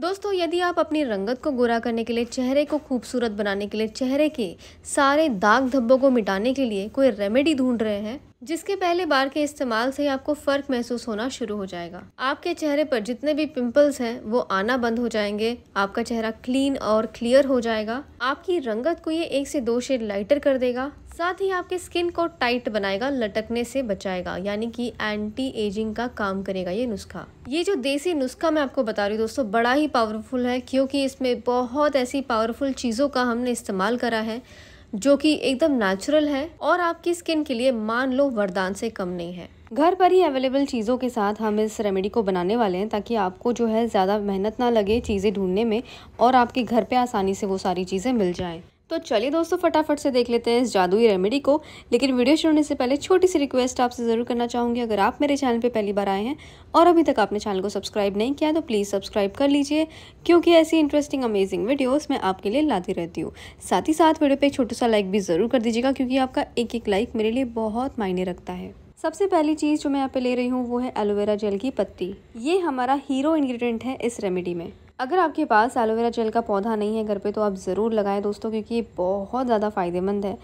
दोस्तों यदि आप अपनी रंगत को गोरा करने के लिए चेहरे को खूबसूरत बनाने के लिए चेहरे के सारे दाग धब्बों को मिटाने के लिए कोई रेमेडी ढूंढ रहे हैं जिसके पहले बार के इस्तेमाल से आपको फ़र्क महसूस होना शुरू हो जाएगा आपके चेहरे पर जितने भी पिंपल्स हैं वो आना बंद हो जाएंगे आपका चेहरा क्लीन और क्लियर हो जाएगा आपकी रंगत को ये एक से दो शेड लाइटर कर देगा साथ ही आपके स्किन को टाइट बनाएगा लटकने से बचाएगा यानी कि एंटी एजिंग का काम करेगा ये नुस्खा ये जो देसी नुस्खा मैं आपको बता रही हूँ दोस्तों बड़ा ही पावरफुल है क्योंकि इसमें बहुत ऐसी पावरफुल चीज़ों का हमने इस्तेमाल करा है जो कि एकदम नेचुरल है और आपकी स्किन के लिए मान लो वरदान से कम नहीं है घर पर ही अवेलेबल चीज़ों के साथ हम इस रेमेडी को बनाने वाले हैं ताकि आपको जो है ज़्यादा मेहनत ना लगे चीज़ें ढूंढने में और आपके घर पे आसानी से वो सारी चीज़ें मिल जाएं तो चलिए दोस्तों फटाफट से देख लेते हैं इस जादुई रेमेडी को लेकिन वीडियो शुरू होने से पहले छोटी सी रिक्वेस्ट आपसे ज़रूर करना चाहूँगी अगर आप मेरे चैनल पे पहली बार आए हैं और अभी तक आपने चैनल को सब्सक्राइब नहीं किया तो प्लीज़ सब्सक्राइब कर लीजिए क्योंकि ऐसी इंटरेस्टिंग अमेजिंग वीडियोज़ मैं आपके लिए लाती रहती हूँ साथ ही साथ वीडियो पर एक छोटा सा लाइक भी ज़रूर कर दीजिएगा क्योंकि आपका एक एक लाइक मेरे लिए बहुत मायने रखता है सबसे पहली चीज़ जो मैं यहाँ पे ले रही हूँ वो है एलोवेरा जेल की पत्ती ये हमारा हीरो इन्ग्रीडियंट है इस रेमेडी में अगर आपके पास एलोवेरा जेल का पौधा नहीं है घर पे तो आप ज़रूर लगाएं दोस्तों क्योंकि ये बहुत ज़्यादा फ़ायदेमंद है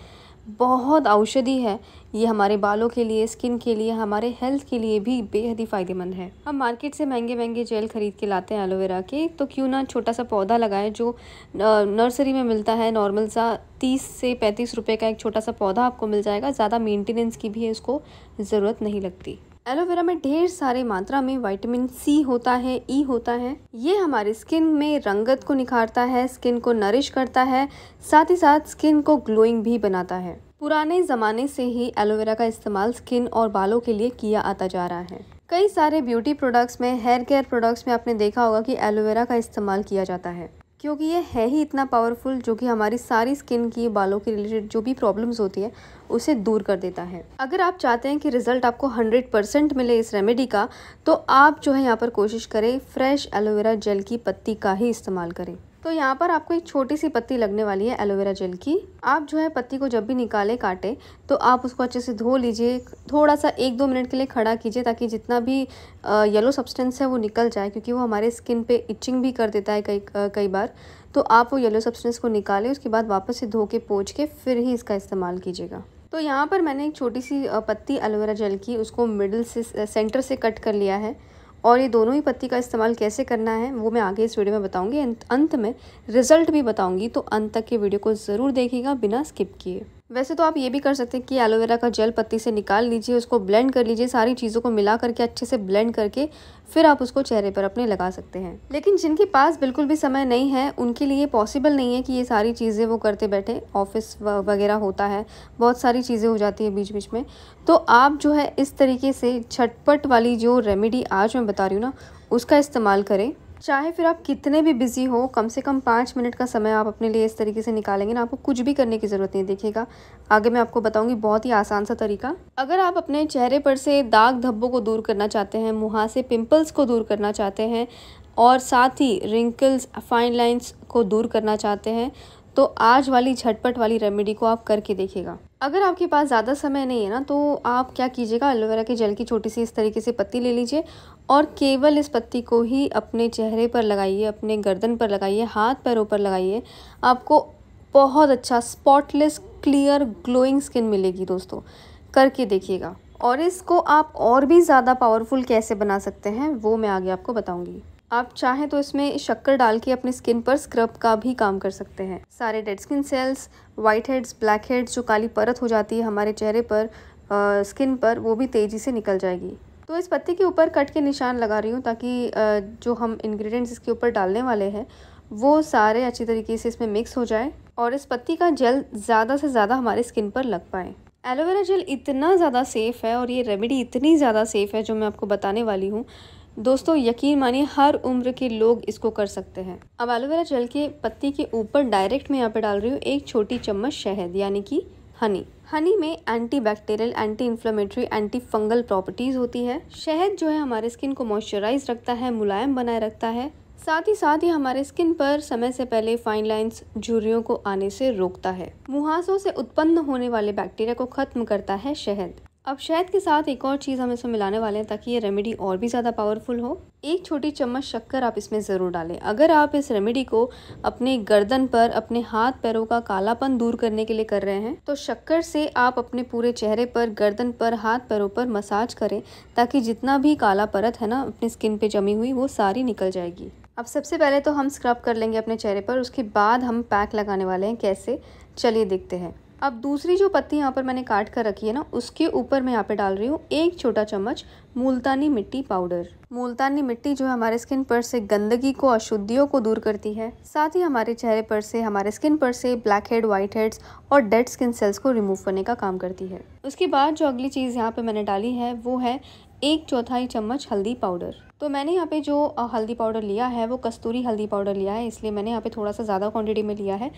बहुत औषधि है ये हमारे बालों के लिए स्किन के लिए हमारे हेल्थ के लिए भी बेहद ही फ़ायदेमंद है हम मार्केट से महंगे महंगे जेल खरीद के लाते हैं एलोवेरा के तो क्यों ना छोटा सा पौधा लगाएं जो नर्सरी में मिलता है नॉर्मल सा तीस से पैंतीस रुपये का एक छोटा सा पौधा आपको मिल जाएगा ज़्यादा मेंटेनेंस की भी इसको ज़रूरत नहीं लगती एलोवेरा में ढेर सारे मात्रा में वाइटामिन सी होता है ई e होता है ये हमारे स्किन में रंगत को निखारता है स्किन को नरिश करता है साथ ही साथ स्किन को ग्लोइंग भी बनाता है पुराने ज़माने से ही एलोवेरा का इस्तेमाल स्किन और बालों के लिए किया आता जा रहा है कई सारे ब्यूटी प्रोडक्ट्स में हेयर केयर प्रोडक्ट्स में आपने देखा होगा कि एलोवेरा का इस्तेमाल किया जाता है क्योंकि ये है ही इतना पावरफुल जो कि हमारी सारी स्किन की बालों के रिलेटेड जो भी प्रॉब्लम्स होती है उसे दूर कर देता है अगर आप चाहते हैं कि रिजल्ट आपको 100% मिले इस रेमेडी का तो आप जो है यहाँ पर कोशिश करें फ्रेश एलोवेरा जेल की पत्ती का ही इस्तेमाल करें तो यहाँ पर आपको एक छोटी सी पत्ती लगने वाली है एलोवेरा जेल की आप जो है पत्ती को जब भी निकाले काटे तो आप उसको अच्छे से धो लीजिए थोड़ा सा एक दो मिनट के लिए खड़ा कीजिए ताकि जितना भी येलो सब्सटेंस है वो निकल जाए क्योंकि वो हमारे स्किन पे इचिंग भी कर देता है कई कई बार तो आप वो येलो सब्सटेंस को निकालें उसके बाद वापस से धो के पोच के फिर ही इसका इस्तेमाल कीजिएगा तो यहाँ पर मैंने एक छोटी सी पत्ती एलोवेरा जेल की उसको मिडल से सेंटर से कट कर लिया है और ये दोनों ही पत्ती का इस्तेमाल कैसे करना है वो मैं आगे इस वीडियो में बताऊँगी अंत में रिज़ल्ट भी बताऊँगी तो अंत तक ये वीडियो को ज़रूर देखिएगा बिना स्किप किए वैसे तो आप ये भी कर सकते हैं कि एलोवेरा का जेल पत्ती से निकाल लीजिए उसको ब्लेंड कर लीजिए सारी चीज़ों को मिला करके अच्छे से ब्लेंड करके फिर आप उसको चेहरे पर अपने लगा सकते हैं लेकिन जिनके पास बिल्कुल भी समय नहीं है उनके लिए पॉसिबल नहीं है कि ये सारी चीज़ें वो करते बैठे ऑफिस वगैरह होता है बहुत सारी चीज़ें हो जाती है बीच बीच में तो आप जो है इस तरीके से छटपट वाली जो रेमेडी आज मैं बता रही हूँ ना उसका इस्तेमाल करें चाहे फिर आप कितने भी बिज़ी हो कम से कम पाँच मिनट का समय आप अपने लिए इस तरीके से निकालेंगे ना आपको कुछ भी करने की ज़रूरत नहीं देखिएगा आगे मैं आपको बताऊंगी बहुत ही आसान सा तरीका अगर आप अपने चेहरे पर से दाग धब्बों को दूर करना चाहते हैं मुहा से पिंपल्स को दूर करना चाहते हैं और साथ ही रिंकल्स फाइन लाइन्स को दूर करना चाहते हैं तो आज वाली झटपट वाली रेमेडी को आप करके देखिएगा अगर आपके पास ज़्यादा समय नहीं है ना तो आप क्या कीजिएगा एलोवेरा के जेल की छोटी सी इस तरीके से पत्ती ले लीजिए और केवल इस पत्ती को ही अपने चेहरे पर लगाइए अपने गर्दन पर लगाइए हाथ पैरों पर लगाइए आपको बहुत अच्छा स्पॉटलेस क्लियर ग्लोइंग स्किन मिलेगी दोस्तों करके देखिएगा और इसको आप और भी ज़्यादा पावरफुल कैसे बना सकते हैं वो मैं आगे आपको बताऊँगी आप चाहें तो इसमें शक्कर डाल के अपनी स्किन पर स्क्रब का भी काम कर सकते हैं सारे dead skin cells white heads black heads जो काली परत हो जाती है हमारे चेहरे पर आ, स्किन पर वो भी तेज़ी से निकल जाएगी तो इस पत्ते के ऊपर कट के निशान लगा रही हूँ ताकि आ, जो हम इन्ग्रीडियंट्स इसके ऊपर डालने वाले हैं वो सारे अच्छी तरीके से इसमें मिक्स हो जाए और इस पत्ती का जेल ज़्यादा से ज़्यादा हमारे स्किन पर लग पाए एलोवेरा जेल इतना ज़्यादा सेफ़ है और ये रेमेडी इतनी ज़्यादा सेफ़ है जो मैं आपको बताने वाली हूँ दोस्तों यकीन मानिए हर उम्र के लोग इसको कर सकते हैं अब एलोवेरा जल के पत्ती के ऊपर डायरेक्ट मैं यहाँ पे डाल रही हूँ एक छोटी चम्मच शहद यानी कि हनी हनी में anti bacterial anti inflammatory anti fungal properties होती है शहद जो है हमारे स्किन को मॉइस्चराइज रखता है मुलायम बनाए रखता है साथ ही साथ ये हमारे स्किन पर समय से पहले फाइन लाइंस झुरियों को आने से रोकता है मुहासों से उत्पन्न होने वाले बैक्टीरिया को खत्म करता है शहद अब शहद के साथ एक और चीज़ हम इसमें मिलाने वाले हैं ताकि ये रेमेडी और भी ज़्यादा पावरफुल हो एक छोटी चम्मच शक्कर आप इसमें ज़रूर डालें अगर आप इस रेमेडी को अपने गर्दन पर अपने हाथ पैरों का कालापन दूर करने के लिए कर रहे हैं तो शक्कर से आप अपने पूरे चेहरे पर गर्दन पर हाथ पैरों पर मसाज करें ताकि जितना भी काला परत है ना अपनी स्किन पर जमी हुई वो सारी निकल जाएगी अब सबसे पहले तो हम स्क्रब कर लेंगे अपने चेहरे पर उसके बाद हम पैक लगाने वाले हैं कैसे चलिए देखते हैं अब दूसरी जो पत्ती यहाँ पर मैंने काट कर रखी है ना उसके ऊपर मैं यहाँ पे डाल रही हूँ एक छोटा चम्मच मुल्तानी मिट्टी पाउडर मुल्तानी मिट्टी जो हमारे स्किन पर से गंदगी को अशुद्धियों को दूर करती है साथ ही हमारे चेहरे पर से हमारे स्किन पर से ब्लैक हेड व्हाइट हेड्स और डेड स्किन सेल्स को रिमूव करने का काम करती है उसके बाद जो अगली चीज़ यहाँ पे मैंने डाली है वो है एक चौथाई चम्मच हल्दी पाउडर तो मैंने यहाँ पे जो हल्दी पाउडर लिया है वो कस्तूरी हल्दी पाउडर लिया है इसलिए मैंने यहाँ पे थोड़ा सा ज़्यादा क्वांटिटी में लिया है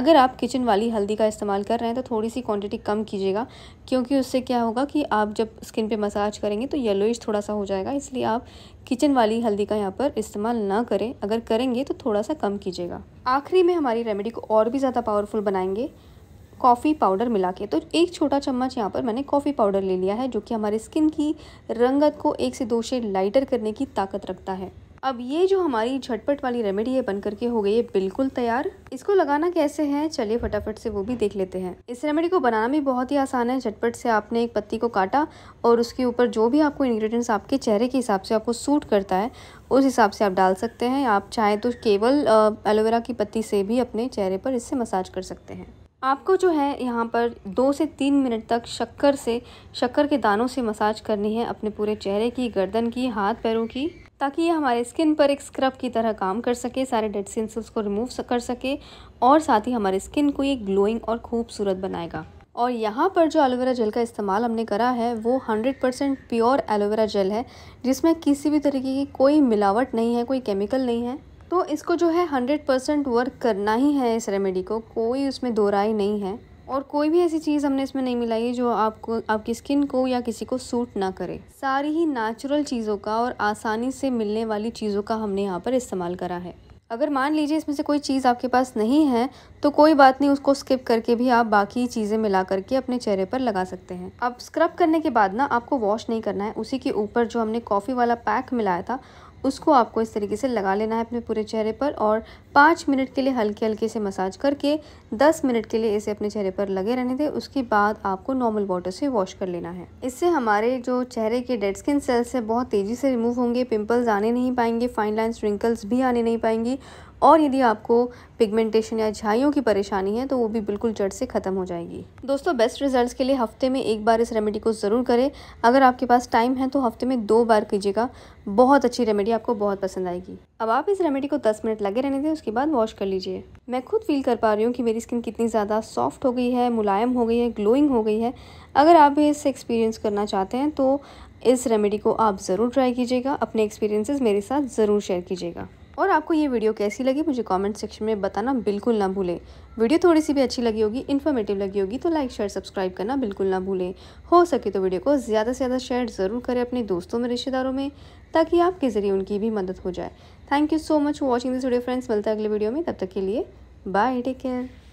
अगर आप किचन वाली हल्दी का इस्तेमाल कर रहे हैं तो थोड़ी सी क्वांटिटी कम कीजिएगा क्योंकि उससे क्या होगा कि आप जब स्किन पे मसाज करेंगे तो येलो येलोइश थोड़ा सा हो जाएगा इसलिए आप किचन वाली हल्दी का यहाँ पर इस्तेमाल ना करें अगर करेंगे तो थोड़ा सा कम कीजिएगा आखिरी में हमारी रेमेडी को और भी ज़्यादा पावरफुल बनाएंगे कॉफ़ी पाउडर मिला के तो एक छोटा चम्मच यहाँ पर मैंने कॉफ़ी पाउडर ले लिया है जो कि हमारे स्किन की रंगत को एक से दो शेड लाइटर करने की ताकत रखता है अब ये जो हमारी झटपट वाली रेमेडी है बन करके हो गई है बिल्कुल तैयार इसको लगाना कैसे है चलिए फटाफट से वो भी देख लेते हैं इस रेमेडी को बनाना भी बहुत ही आसान है झटपट से आपने एक पत्ती को काटा और उसके ऊपर जो भी आपको इंग्रेडिएंट्स आपके चेहरे के हिसाब से आपको सूट करता है उस हिसाब से आप डाल सकते हैं आप चाहें तो केवल एलोवेरा की पत्ती से भी अपने चेहरे पर इससे मसाज कर सकते हैं आपको जो है यहाँ पर दो से तीन मिनट तक शक्कर से शक्कर के दानों से मसाज करनी है अपने पूरे चेहरे की गर्दन की हाथ पैरों की ताकि ये हमारे स्किन पर एक स्क्रब की तरह काम कर सके सारे डेड स्किन सेल्स को रिमूव कर सके और साथ ही हमारे स्किन को ये ग्लोइंग और खूबसूरत बनाएगा और यहाँ पर जो एलोवेरा जेल का इस्तेमाल हमने करा है वो 100% परसेंट प्योर एलोवेरा जेल है जिसमें किसी भी तरीके की कोई मिलावट नहीं है कोई केमिकल नहीं है तो इसको जो है 100% परसेंट वर्क करना ही है इस रेमेडी को कोई उसमें दो राय नहीं है और कोई भी ऐसी चीज़ हमने इसमें नहीं मिलाई है जो आपको आपकी स्किन को या किसी को सूट ना करे सारी ही नेचुरल चीज़ों का और आसानी से मिलने वाली चीज़ों का हमने यहाँ पर इस्तेमाल करा है अगर मान लीजिए इसमें से कोई चीज़ आपके पास नहीं है तो कोई बात नहीं उसको स्किप करके भी आप बाकी चीज़ें मिला करके अपने चेहरे पर लगा सकते हैं अब स्क्रब करने के बाद ना आपको वॉश नहीं करना है उसी के ऊपर जो हमने कॉफ़ी वाला पैक मिलाया था उसको आपको इस तरीके से लगा लेना है अपने पूरे चेहरे पर और पाँच मिनट के लिए हल्के हल्के से मसाज करके दस मिनट के लिए इसे अपने चेहरे पर लगे रहने दें उसके बाद आपको नॉर्मल वाटर से वॉश कर लेना है इससे हमारे जो चेहरे के डेड स्किन सेल्स हैं बहुत तेज़ी से रिमूव होंगे पिम्पल्स आने नहीं पाएंगे फाइन लाइन्स रिंकल्स भी आने नहीं पाएंगी और यदि आपको पिगमेंटेशन या झाइयों की परेशानी है तो वो भी बिल्कुल जड़ से ख़त्म हो जाएगी दोस्तों बेस्ट रिजल्ट्स के लिए हफ्ते में एक बार इस रेमेडी को ज़रूर करें अगर आपके पास टाइम है तो हफ्ते में दो बार कीजिएगा बहुत अच्छी रेमेडी आपको बहुत पसंद आएगी अब आप इस रेमेडी को दस मिनट लगे रहने दें उसके बाद वॉश कर लीजिए मैं खुद फील कर पा रही हूँ कि मेरी स्किन कितनी ज़्यादा सॉफ्ट हो गई है मुलायम हो गई है ग्लोइंग हो गई है अगर आप भी इससे एक्सपीरियंस करना चाहते हैं तो इस रेमेडी को आप ज़रूर ट्राई कीजिएगा अपने एक्सपीरियंसेस मेरे साथ ज़रूर शेयर कीजिएगा और आपको ये वीडियो कैसी लगी मुझे कमेंट सेक्शन में बताना बिल्कुल ना भूलें वीडियो थोड़ी सी भी अच्छी लगी होगी इन्फॉर्मेटिव लगी होगी तो लाइक शेयर सब्सक्राइब करना बिल्कुल ना भूलें हो सके तो वीडियो को ज़्यादा से ज़्यादा शेयर ज़रूर करें अपने दोस्तों में रिश्तेदारों में ताकि आपके ज़रिए उनकी भी मदद हो जाए thank you so much for watching this video friends मिलता है अगले वीडियो में तब तक के लिए बाय टेक केयर